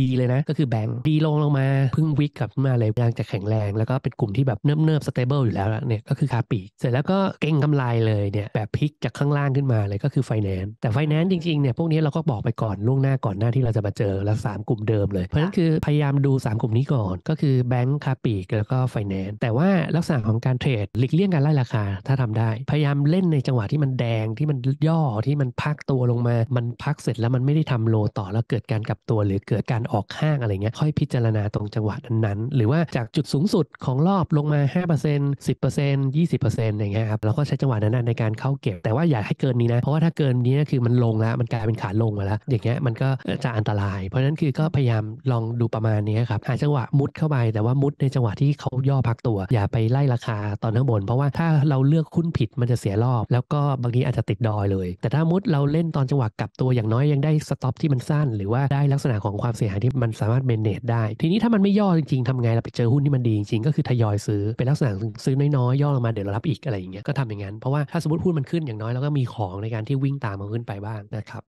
ดีเลยนะ ก็คือแบงค์ดีลงลงมาพึ่งวิกกลับมาเลยยังจะแข็งแรงแล้วก็เป็นกลุ่มที่แบบเนิบเนิบสเตเบิลอยู่แล้วเนี่ยก็คือคาปีเสร็จแล้วก็เก่งกำไรเลยเนี่ยแบบพลิกจากข้างล่างขึ้นมาเลยก็คือไฟแนนซ์แต่ไฟแนนซ์จริงๆเนี่ยพวกนี้เราก็บอกไปก่อน ล่วงหน้าก่อนหน้าที่เราจะมาเจอแล้วสามกลุ่มเดิมเลย เพราะฉะนั้นคือพยายามดู 3 กลุ่มนี้ก่อนก็คือแบงค์คาปีแล้วก็ไฟแนนซ์แต่ว่าลักษณะของการเทรดหลีกเลี่ยงการไล่ราคาถ้าทำได้ พยายามเล่นในจังหวะที่มันแดงที่มันย่อที่มันพักตัวลงมา มันพักเสร็จ แล้วมันไม่ได้ทำโลต่อแล้วเกิดการกลับตัวหรือเกิดการออกข้างอะไรเงี้ยค่อยพิจารณาตรงจังหวะนั้นๆหรือว่าจากจุดสูงสุดของรอบลงมา5% 10% 20%อย่างเงี้ยครับเราก็ใช้จังหวะนั้นในการเข้าเก็บ แต่ว่าอย่าให้เกินนี้นะ เพราะว่าถ้าเกินนี้คือมันลงแล้วมันกลายเป็นขาลงมาแล้วอย่างเงี้ยมันก็จะอันตราย เพราะฉะนั้นคือก็พยายามลองดูประมาณนี้ครับหาจังหวะมุดเข้าไป แต่ว่ามุดในจังหวะที่เขาย่อพักตัว อย่าไปไล่ราคาตอนข้างบน เพราะว่าถ้าเราเลือกคุ้นผิดมันจะเสียรอบ แล้วก็บางทีอาจจะติดดอยเลยแต่ถ้ามุดเราเล่นตอนจังหวะกลับตัวอย่างน้อยยังได้สต็อปที่มันสั้น หรือว่าได้ลักษณะของความเสียหยายที่มันสามารถเมนเนจได้ ทีนี้ถ้ามันไม่ย่อจริงๆ ทำไงเราไปเจอหุ้นที่มันดีจริงๆ ก็คือทยอยซื้อ เป็นลักษณะ ซื้อน้อยๆ ย่อลงมาเดี๋ยวเรารับอีกอะไรอย่างเงี้ย ก็ทำอย่างนั้น เพราะว่าถ้าสมมติหุ้นมันขึ้นอย่างน้อยเราก็มีของในการที่วิ่งตามมันขึ้นไปบ้างนะครับ